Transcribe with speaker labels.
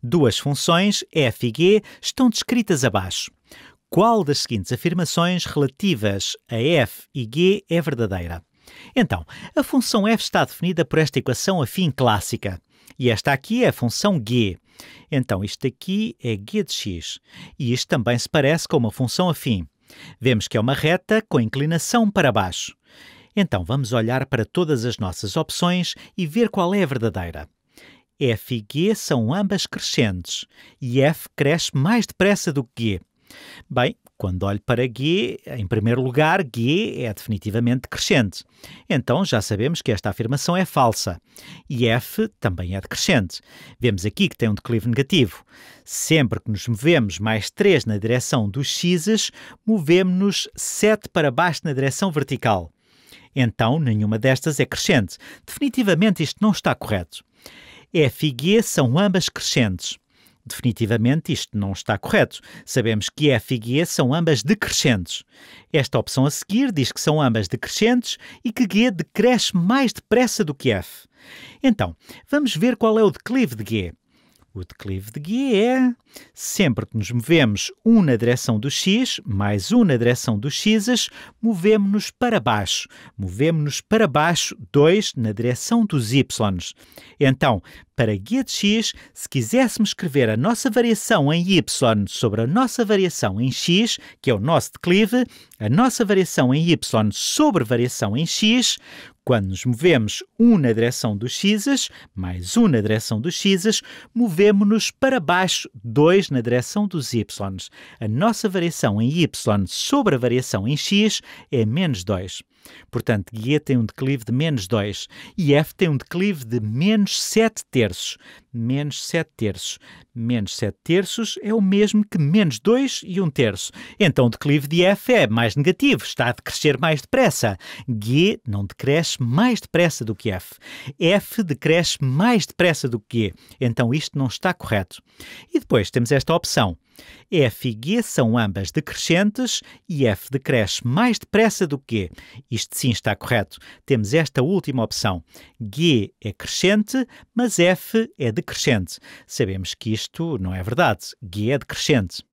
Speaker 1: Duas funções, f e g, estão descritas abaixo. Qual das seguintes afirmações relativas a f e g é verdadeira? Então, a função f está definida por esta equação afim clássica. E esta aqui é a função g. Então, isto aqui é g de x. E isto também se parece com uma função afim. Vemos que é uma reta com inclinação para baixo. Então, vamos olhar para todas as nossas opções e ver qual é a verdadeira. F e G são ambas crescentes e F cresce mais depressa do que G. Bem, quando olho para G, em primeiro lugar, G é definitivamente decrescente. Então já sabemos que esta afirmação é falsa. E F também é decrescente. Vemos aqui que tem um declive negativo. Sempre que nos movemos mais 3 na direção dos x's, movemos-nos 7 para baixo na direção vertical. Então nenhuma destas é crescente. Definitivamente isto não está correto. F e G são ambas crescentes. Definitivamente isto não está correto. Sabemos que F e G são ambas decrescentes. Esta opção a seguir diz que são ambas decrescentes e que G decresce mais depressa do que F. Então, vamos ver qual é o declive de G. O declive de Guy é sempre que nos movemos um na direção do x mais um na direção dos x, movemos-nos para baixo. Movemos-nos para baixo 2 na direção dos y. Então, para guia de x, se quiséssemos escrever a nossa variação em y sobre a nossa variação em x, que é o nosso declive, a nossa variação em y sobre variação em x, quando nos movemos um na direção dos x's mais um na direção dos x's, movemos-nos para baixo 2 na direção dos y's. A nossa variação em y sobre a variação em x é menos 2. Portanto, G tem um declive de menos 2 e F tem um declive de menos 7 terços. Menos 7 terços. Menos 7 terços é o mesmo que menos 2 e 1 terço. Então o declive de F é mais negativo, está a decrescer mais depressa. G não decresce mais depressa do que F. F decresce mais depressa do que G. Então isto não está correto. E depois temos esta opção. F e G são ambas decrescentes e F decresce mais depressa do que G. Isto sim está correto. Temos esta última opção. G é crescente, mas F é decrescente. Sabemos que isto não é verdade. G é decrescente.